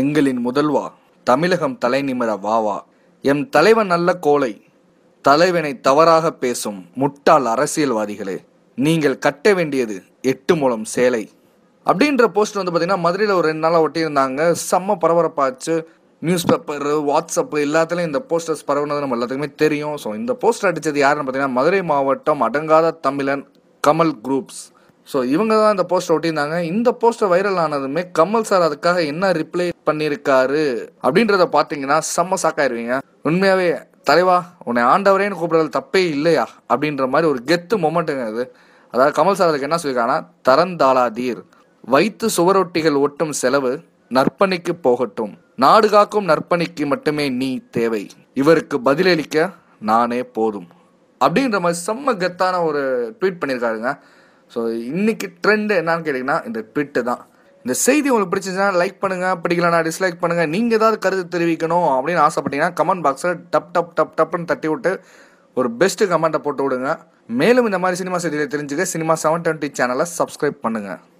எங்களின் முதல்வா தமிழகம் தலை நிமிர வாவா எம் தலைவன் நல்ல கோலை தலைவனை தவறாக பேசும் முட்டாள் அரசியல்வாதிகளே நீங்கள் கட்ட வேண்டியது எட்டு மூலம் சேலை அப்படின்ற போஸ்ட் வந்து பார்த்தீங்கன்னா மதுரையில் ஒரு ரெண்டு நாளாக ஒட்டியிருந்தாங்க செம்ம பரபரப்பாச்சு நியூஸ் பேப்பர் வாட்ஸ்அப்பு எல்லாத்துலேயும் இந்த போஸ்டர்ஸ் பரவுனது நம்ம எல்லாத்துக்குமே தெரியும் ஸோ இந்த போஸ்டர் அடித்தது யாருன்னு பார்த்தீங்கன்னா மதுரை மாவட்டம் அடங்காத தமிழன் கமல் குரூப்ஸ் ஸோ இவங்க தான் இந்த போஸ்டர் ஒட்டியிருந்தாங்க இந்த போஸ்டர் வைரல் ஆனதுமே கமல் சார் அதுக்காக என்ன ரிப்ளை பண்ணியிருக்காரு அப்படின்றத பார்த்தீங்கன்னா செம்ம சாக்காயிருவீங்க உண்மையாகவே தலைவா உன்னை ஆண்டவரேன்னு கூப்பிடுறது தப்பே இல்லையா அப்படின்ற மாதிரி ஒரு கெத்து மொமெண்ட்டுங்க அது அதாவது கமல் சார் அதுக்கு என்ன சொல்லியிருக்காங்கன்னா தரந்தாளாதீர் வைத்து சுவரொட்டிகள் ஒட்டும் செலவு நற்பணிக்கு போகட்டும் நாடு காக்கும் நற்பணிக்கு மட்டுமே நீ தேவை இவருக்கு பதிலளிக்க நானே போதும் அப்படின்ற மாதிரி செம்ம கெத்தான ஒரு ட்வீட் பண்ணியிருக்காருங்க ஸோ இன்னைக்கு ட்ரெண்டு என்னன்னு கேட்டிங்கன்னா இந்த ட்விட்டு தான் இந்த செய்தி உங்களுக்கு பிடிச்சிச்சுன்னா லைக் பண்ணுங்கள் பிடிக்கலனா டிஸ்லைக் பண்ணுங்கள் நீங்கள் ஏதாவது கருத்து தெரிவிக்கணும் அப்படின்னு ஆசைப்பட்டீங்கன்னா கமெண்ட் பாக்ஸில் டப் டப் டப் டப்னு தட்டி விட்டு ஒரு பெஸ்ட்டு கமெண்ட்டை போட்டு விடுங்க மேலும் இந்த மாதிரி சினிமா செய்திகளை தெரிஞ்சுக்க சினிமா செவன் டுவெண்ட்டி சேனலை சப்ஸ்கிரைப் பண்ணுங்கள்